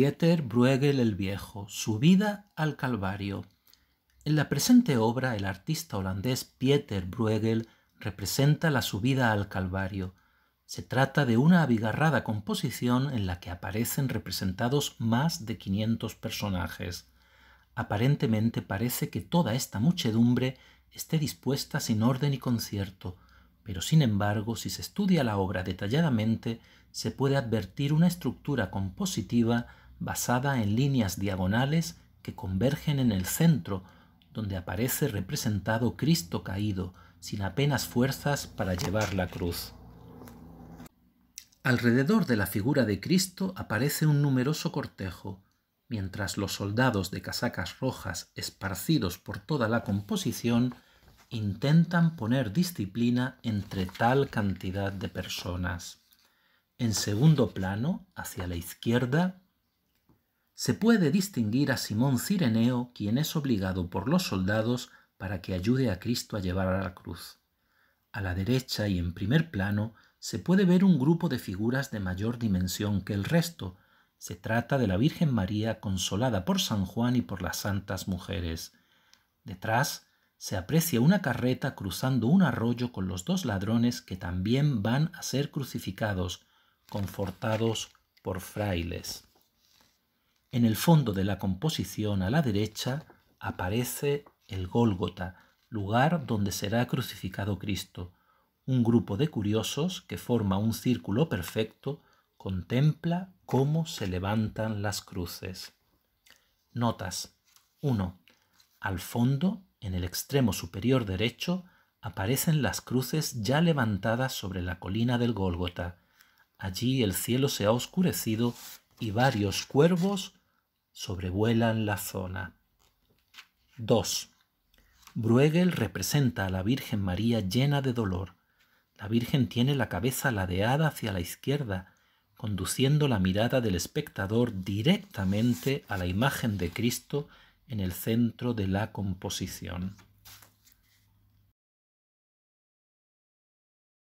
Pieter Bruegel el Viejo, Subida al Calvario. En la presente obra, el artista holandés Pieter Bruegel representa la subida al Calvario. Se trata de una abigarrada composición en la que aparecen representados más de 500 personajes. Aparentemente parece que toda esta muchedumbre esté dispuesta sin orden y concierto, pero sin embargo, si se estudia la obra detalladamente, se puede advertir una estructura compositiva basada en líneas diagonales que convergen en el centro, donde aparece representado Cristo caído, sin apenas fuerzas para llevar la cruz. Alrededor de la figura de Cristo aparece un numeroso cortejo, mientras los soldados de casacas rojas esparcidos por toda la composición intentan poner disciplina entre tal cantidad de personas. En segundo plano, hacia la izquierda, se puede distinguir a Simón Cireneo, quien es obligado por los soldados para que ayude a Cristo a llevar a la cruz. A la derecha y en primer plano se puede ver un grupo de figuras de mayor dimensión que el resto. Se trata de la Virgen María consolada por San Juan y por las santas mujeres. Detrás se aprecia una carreta cruzando un arroyo con los dos ladrones que también van a ser crucificados, confortados por frailes. En el fondo de la composición a la derecha aparece el Gólgota, lugar donde será crucificado Cristo. Un grupo de curiosos que forma un círculo perfecto contempla cómo se levantan las cruces. Notas 1. Al fondo, en el extremo superior derecho, aparecen las cruces ya levantadas sobre la colina del Gólgota. Allí el cielo se ha oscurecido y varios cuervos sobrevuelan la zona. 2. Bruegel representa a la Virgen María llena de dolor. La Virgen tiene la cabeza ladeada hacia la izquierda, conduciendo la mirada del espectador directamente a la imagen de Cristo en el centro de la composición.